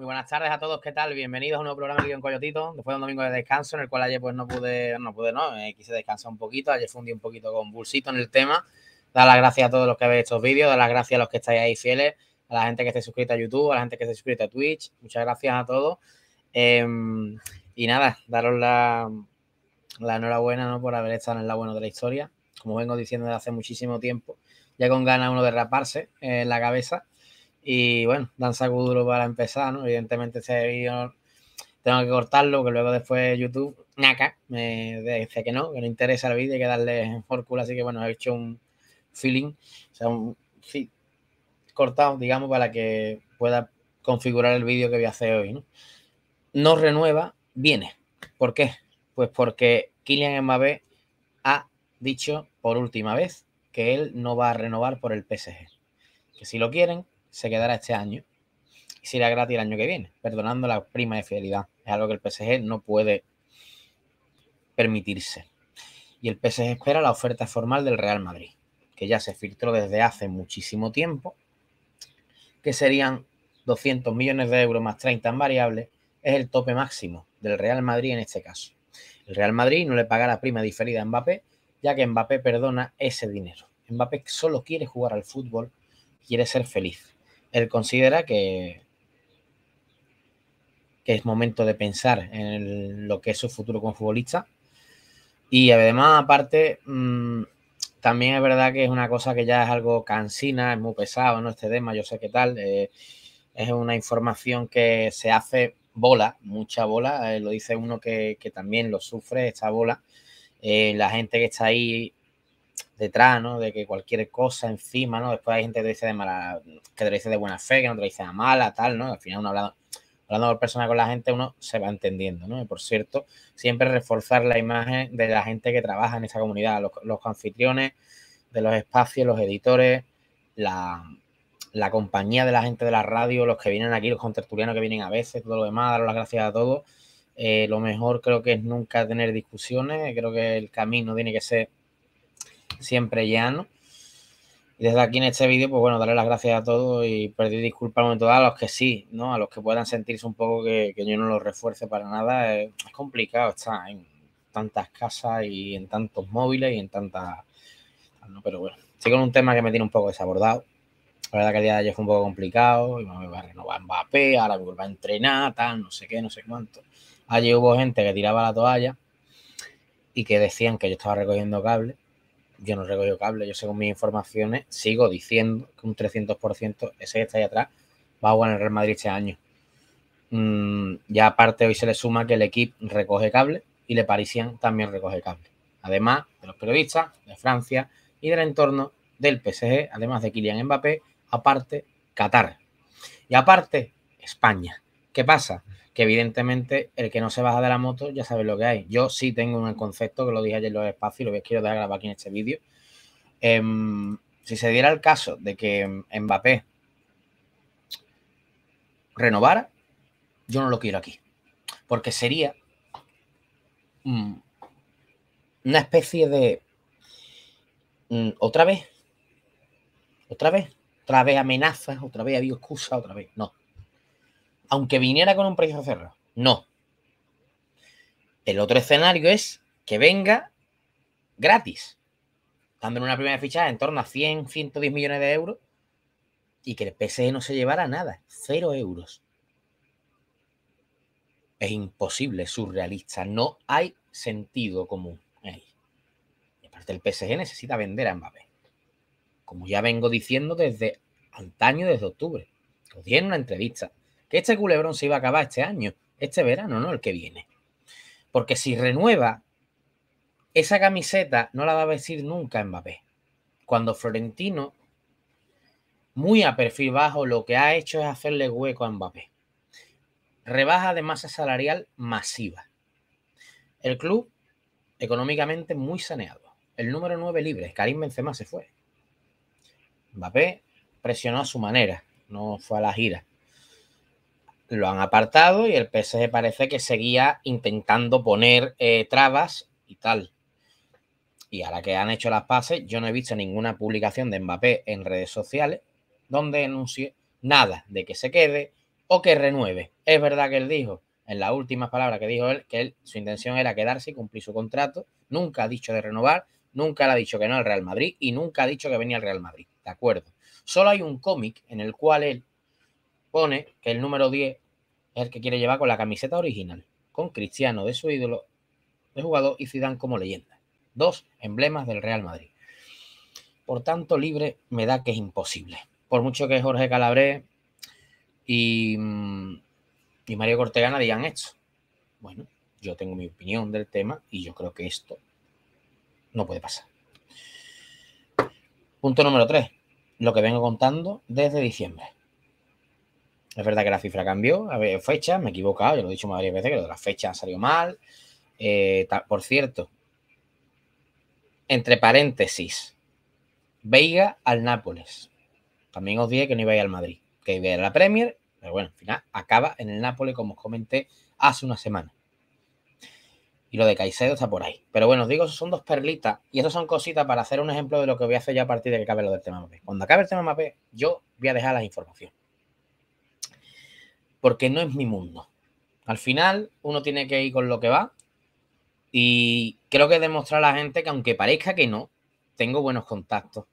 Muy buenas tardes a todos, ¿qué tal? Bienvenidos a un nuevo programa aquí en Coyotito, después de un domingo de descanso en el cual ayer pues no pude, no pude, no, eh, quise descansar un poquito, ayer fue un día un poquito convulsito en el tema. Dar las gracias a todos los que veis estos vídeos, dar las gracias a los que estáis ahí fieles, a la gente que esté suscrita a YouTube, a la gente que esté suscrita a Twitch, muchas gracias a todos. Em, y nada, daros la, enhorabuena por haber estado en el lado bueno de la historia, como vengo diciendo desde hace muchísimo tiempo, ya con ganas uno de raparse eh, en la cabeza y bueno, dan duro para empezar, ¿no? Evidentemente ese vídeo tengo que cortarlo, que luego después YouTube, naca, me dice que no, que no interesa el vídeo, hay que darle en culo, así que bueno, he hecho un feeling, o sea, un sí, cortado, digamos, para que pueda configurar el vídeo que voy a hacer hoy, ¿no? No renueva, viene. ¿Por qué? Pues porque Kylian Mbappé ha dicho por última vez que él no va a renovar por el PSG. Que si lo quieren, se quedará este año y será gratis el año que viene, perdonando la prima de fidelidad. Es algo que el PSG no puede permitirse. Y el PSG espera la oferta formal del Real Madrid, que ya se filtró desde hace muchísimo tiempo, que serían 200 millones de euros más 30 en variables, es el tope máximo del Real Madrid en este caso. El Real Madrid no le pagará prima diferida a Mbappé, ya que Mbappé perdona ese dinero. Mbappé solo quiere jugar al fútbol, quiere ser feliz él considera que, que es momento de pensar en lo que es su futuro como futbolista. Y además, aparte, mm, también es verdad que es una cosa que ya es algo cansina, es muy pesado, ¿no? Este tema, yo sé qué tal. Eh, es una información que se hace bola, mucha bola. Eh, lo dice uno que, también lo sufre, esta bola. Eh, la gente que está ahí detrás, ¿no? De que cualquier cosa encima, ¿no? Después hay gente que te dice de mala, que te dice de buena fe, que no te dice de mala, tal, ¿no? Al final uno hablando, hablando por persona con la gente, uno se va entendiendo, ¿no? Y por cierto, siempre reforzar la imagen de la gente que trabaja en esa comunidad, los, anfitriones de los espacios, los editores, la, compañía de la gente de la radio, los que vienen aquí, los contertulianos que vienen a veces, todo lo demás, Dar las gracias a todos. Eh, lo mejor creo que es nunca tener discusiones, creo que el camino tiene que ser siempre llano. Y desde aquí en este vídeo, pues bueno, darle las gracias a todos y pedir disculpas a los que sí, ¿no? A los que puedan sentirse un poco que, yo no los refuerce para nada. Es, complicado estar en tantas casas y en tantos móviles y en tantas... Pero bueno, estoy con un tema que me tiene un poco desabordado. La verdad que el día de ayer fue un poco complicado, y me va a renovar Mbappé, ahora me vuelvo a entrenar, tal, no sé qué, no sé cuánto. Allí hubo gente que tiraba la toalla y que decían que yo estaba recogiendo cables yo no recogió cable, yo según mis informaciones sigo diciendo que un 300%, ese que está ahí atrás, va a jugar en el Real Madrid este año. Mm, ya aparte hoy se le suma que el equipo recoge cable y Le parecían también recoge cable. Además de los periodistas de Francia y del entorno del PSG, además de Kylian Mbappé, aparte Qatar. Y aparte España. ¿Qué pasa? que evidentemente el que no se baja de la moto ya sabe lo que hay. Yo sí tengo un concepto que lo dije ayer en los espacios y lo que quiero dejar aquí en este vídeo. Em, si se diera el caso de que Mbappé renovara, yo no lo quiero aquí. Porque sería mm, una especie de... Mm, otra vez, otra vez, otra vez amenazas, otra vez había excusa, otra vez. No, aunque viniera con un precio cerrado. No. El otro escenario es que venga gratis, dando una primera ficha en torno a 100, 110 millones de euros y que el PSG no se llevara nada, cero euros. Es imposible, surrealista, no hay sentido común Y aparte el PSG necesita vender a Mbappé. Como ya vengo diciendo desde antaño, desde octubre. Lo di en una entrevista, que este culebrón se iba a acabar este año, este verano, no el que viene. Porque si renueva, esa camiseta no la va a decir nunca Mbappé. Cuando Florentino, muy a perfil bajo, lo que ha hecho es hacerle hueco a Mbappé. Rebaja de masa salarial masiva. El club económicamente muy saneado. El número 9 libre, Karim Benzema se fue. Mbappé presionó a su manera, no fue a la gira lo han apartado y el PSG parece que seguía intentando poner eh, trabas y tal. Y ahora que han hecho las pases, yo no he visto ninguna publicación de Mbappé en redes sociales donde enuncie nada de que se quede o que renueve. Es verdad que él dijo, en las últimas palabras que dijo él, que su intención era quedarse y cumplir su contrato. Nunca ha dicho de renovar, nunca le ha dicho que no al Real Madrid y nunca ha dicho que venía al Real Madrid. ¿De acuerdo? Solo hay un cómic en el cual él pone que el número 10 es el que quiere llevar con la camiseta original, con Cristiano de su ídolo de jugador y Zidane como leyenda. Dos emblemas del Real Madrid. Por tanto, libre me da que es imposible. Por mucho que Jorge Calabré y, mm, y Mario Cortegana digan esto. Bueno, yo tengo mi opinión del tema y yo creo que esto no puede pasar. Punto número 3. Lo que vengo contando desde diciembre. Es verdad que la cifra cambió, a fecha, me he equivocado, ya lo he dicho varias veces, que la fecha salió mal. Eh, por cierto, entre paréntesis, Veiga al Nápoles. También os dije que no iba a ir al Madrid, que iba a ir a la Premier, pero bueno, al final acaba en el Nápoles, como os comenté hace una semana. Y lo de Caicedo está por ahí. Pero bueno, os digo, son dos perlitas. Y esas son cositas para hacer un ejemplo de lo que voy a hacer ya a partir de que acabe lo del tema MAP. Cuando acabe el tema MAP, yo voy a dejar las informaciones porque no es mi mundo. Al final, uno tiene que ir con lo que va. Y creo que demostrar a la gente que, aunque parezca que no, tengo buenos contactos.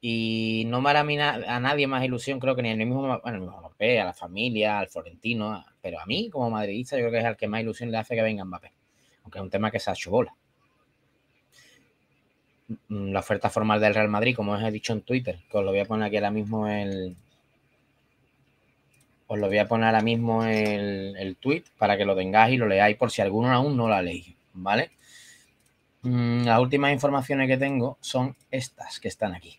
Y no me hará a, nadie más ilusión, creo que ni el mismo, bueno, mismo Mbappé, a la familia, al Florentino, pero a mí, como madridista, yo creo que es al que más ilusión le hace que venga Mbappé. Aunque es un tema que se achubola. Mm, la oferta formal del Real Madrid, como os he dicho en Twitter, que os lo voy a poner aquí ahora mismo el, os lo voy a poner ahora mismo el, el tweet para que lo tengáis y lo leáis por si alguno aún no la ha ¿vale? Mm, las últimas informaciones que tengo son estas que están aquí.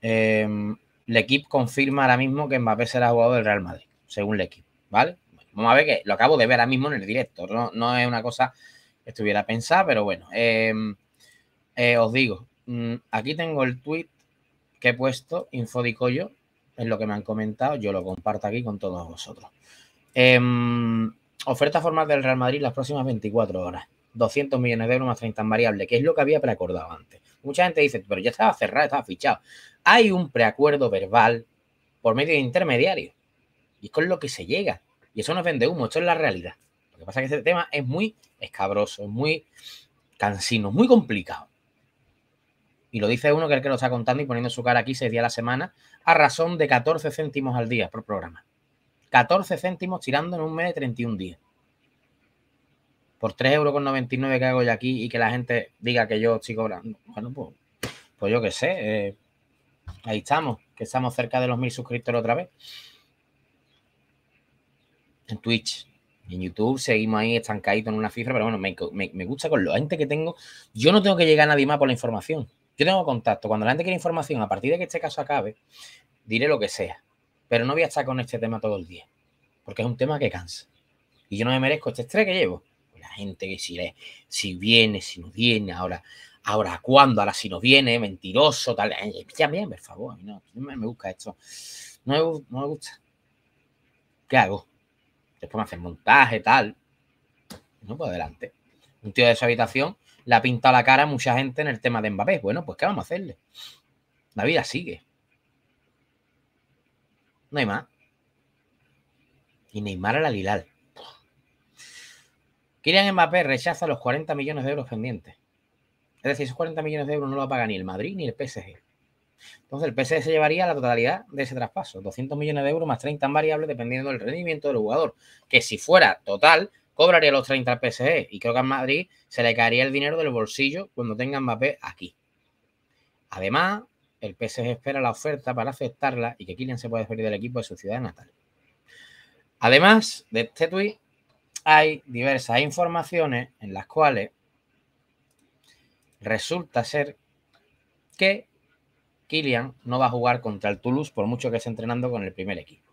El em, equipo confirma ahora mismo que Mbappé será jugador del Real Madrid, según L'Equipe, ¿vale? vamos a ver que lo acabo de ver ahora mismo en el directo, no, no es una cosa que estuviera pensada, pero bueno, em, eh, os digo, mm, aquí tengo el tweet que he puesto, yo es lo que me han comentado, yo lo comparto aquí con todos vosotros. Em, oferta formal del Real Madrid las próximas 24 horas. 200 millones de euros más 30 en variable, que es lo que había preacordado antes. Mucha gente dice, pero ya estaba cerrado, estaba fichado. Hay un preacuerdo verbal por medio de intermediarios. Y es con lo que se llega. Y eso nos vende humo, esto es la realidad. Lo que pasa es que este tema es muy escabroso, muy cansino, muy complicado y lo dice uno que es el que lo está contando y poniendo su cara aquí seis días a la semana, a razón de 14 céntimos al día por programa. 14 céntimos tirando en un mes de 31 días. Por 3,99 euros que hago yo aquí y que la gente diga que yo estoy cobrando. Bueno, pues, pues yo qué sé. Eh, ahí estamos, que estamos cerca de los mil suscriptores otra vez. En Twitch, en YouTube seguimos ahí estancaditos en una cifra, pero bueno, me, gusta con la gente que tengo. Yo no tengo que llegar a nadie más por la información. Yo tengo contacto. Cuando la gente quiere información, a partir de que este caso acabe, diré lo que sea. Pero no voy a estar con este tema todo el día. Porque es un tema que cansa. Y yo no me merezco este estrés que llevo. La gente que si, si viene, si no viene, ahora, ahora cuando, ahora si no viene, mentiroso, tal. Eh, eh, ya bien, por favor, no, me gusta esto. No me, gusta. ¿Qué hago? Después me hacen montaje, tal. No, pues adelante. Un tío de esa habitación le ha pintado la cara a mucha gente en el tema de Mbappé. Bueno, pues ¿qué vamos a hacerle? La vida sigue. No hay más. Y Neymar a la Lilal. Kylian Mbappé rechaza los 40 millones de euros pendientes. Es decir, esos 40 millones de euros no lo paga ni el Madrid ni el PSG. Entonces, el PSG se llevaría la totalidad de ese traspaso, 200 millones de euros más 30 en variables dependiendo del rendimiento del jugador, que si fuera total, cobraría los 30 al PSG y creo que en Madrid se le caería el dinero del bolsillo cuando tenga Mbappé aquí. Además, el PSG espera la oferta para aceptarla y que Kylian se pueda despedir del equipo de su ciudad natal. Además de este tuit, hay diversas informaciones en las cuales resulta ser que Kylian no va a jugar contra el Toulouse por mucho que esté entrenando con el primer equipo.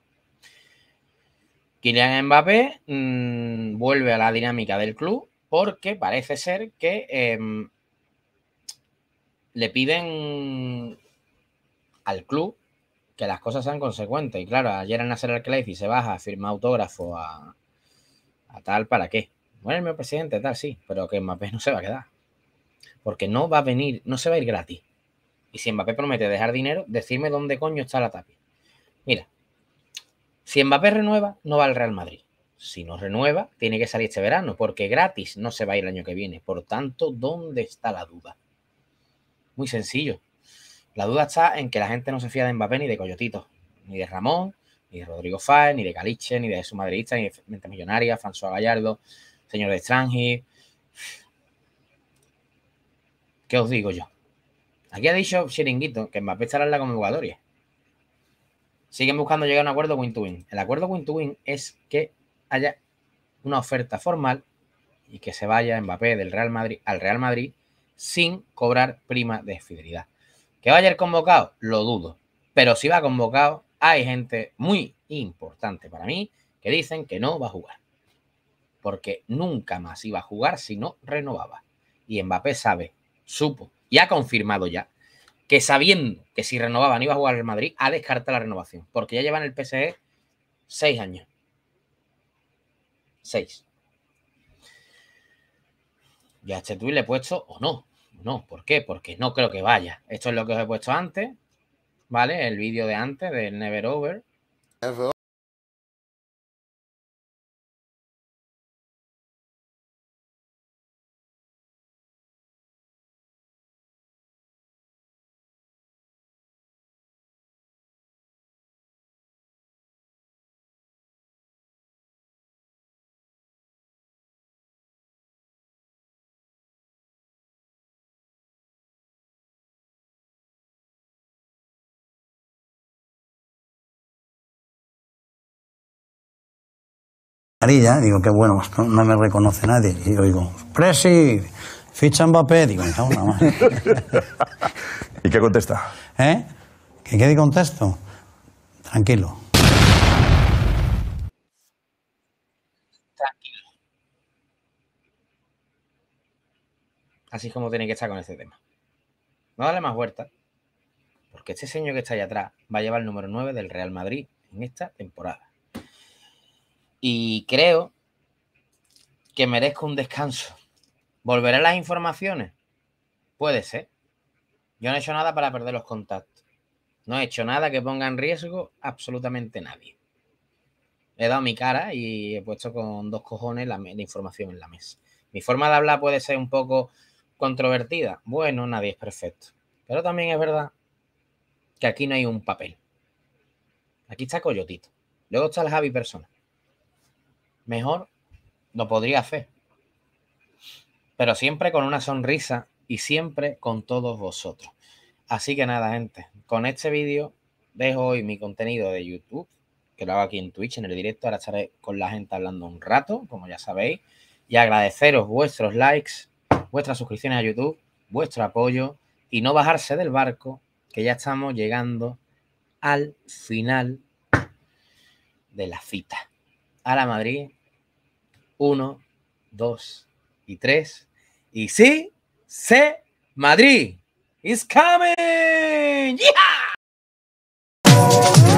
Kylian Mbappé mm, vuelve a la dinámica del club porque parece ser que em, le piden al club que las cosas sean consecuentes. Y claro, ayer en hacer al y se baja, firmar autógrafo a, tal, ¿para qué? Bueno, el presidente, tal, sí, pero que Mbappé no se va a quedar. Porque no va a venir, no se va a ir gratis. Y si Mbappé promete dejar dinero, decirme dónde coño está la tapia. Mira, si Mbappé renueva, no va al Real Madrid. Si no renueva, tiene que salir este verano, porque gratis no se va a ir el año que viene. Por tanto, ¿dónde está la duda? Muy sencillo. La duda está en que la gente no se fía de Mbappé ni de Coyotito, ni de Ramón, ni de Rodrigo Fáez, ni de Caliche, ni de su madridista, ni de Mente Millonaria, François Gallardo, señor de Strange. ¿Qué os digo yo? Aquí ha dicho Chiringuito que Mbappé estará en la convocatoria. Siguen buscando llegar a un acuerdo win-to-win. El acuerdo win to es que haya una oferta formal y que se vaya Mbappé del Real Madrid al Real Madrid sin cobrar prima de fidelidad. Que vaya el convocado, lo dudo. Pero si va convocado, hay gente muy importante para mí que dicen que no va a jugar. Porque nunca más iba a jugar si no renovaba. Y Mbappé sabe, supo y ha confirmado ya que sabiendo que si renovaban iba a jugar el Madrid, ha descartado la renovación, porque ya llevan el PSG seis años. Seis. Y a este tuit le he puesto o no. No, ¿por qué? Porque no creo que vaya. Esto es lo que os he puesto antes, ¿vale? El vídeo de antes del Never Over. digo, que bueno, pues no me reconoce nadie. Y yo digo, Presi, ficha Mbappé. Digo, ¿Y qué contesta? ¿Eh? ¿Qué, qué contesto? Tranquilo. Tranquilo. Así es como tiene que estar con este tema. No darle más vuelta. porque este señor que está ahí atrás va a llevar el número 9 del Real Madrid en esta temporada y creo que merezco un descanso. ¿Volveré las informaciones? Puede ser. Yo no he hecho nada para perder los contactos. No he hecho nada que ponga en riesgo absolutamente nadie. He dado mi cara y he puesto con dos cojones la, información en la mesa. Mi forma de hablar puede ser un poco controvertida. Bueno, nadie es perfecto. Pero también es verdad que aquí no hay un papel. Aquí está Coyotito. Luego está el Javi Persona mejor no podría hacer. Pero siempre con una sonrisa y siempre con todos vosotros. Así que nada, gente, con este vídeo dejo hoy mi contenido de YouTube, que lo hago aquí en Twitch, en el directo. Ahora estaré con la gente hablando un rato, como ya sabéis. Y agradeceros vuestros likes, vuestras suscripciones a YouTube, vuestro apoyo y no bajarse del barco, que ya estamos llegando al final de la cita. A la Madrid 1, 2 y 3. Y sí, C, Madrid is coming. ¡Yeah!